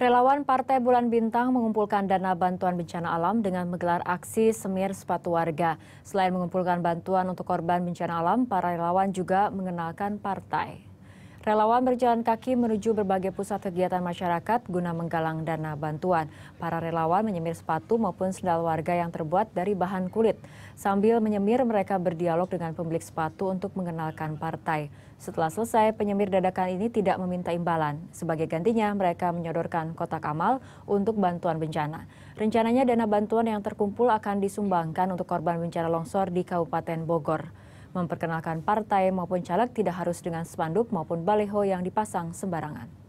Relawan Partai Bulan Bintang mengumpulkan dana bantuan bencana alam dengan menggelar aksi semir sepatu warga. Selain mengumpulkan bantuan untuk korban bencana alam, para relawan juga mengenalkan partai. Relawan berjalan kaki menuju berbagai pusat kegiatan masyarakat guna menggalang dana bantuan. Para relawan menyemir sepatu maupun sendal warga yang terbuat dari bahan kulit. Sambil menyemir, mereka berdialog dengan pemilik sepatu untuk mengenalkan partai. Setelah selesai, penyemir dadakan ini tidak meminta imbalan. Sebagai gantinya, mereka menyodorkan kotak amal untuk bantuan bencana. Rencananya dana bantuan yang terkumpul akan disumbangkan untuk korban bencana longsor di Kabupaten Bogor. Memperkenalkan partai maupun caleg tidak harus dengan spanduk maupun baleho yang dipasang sembarangan.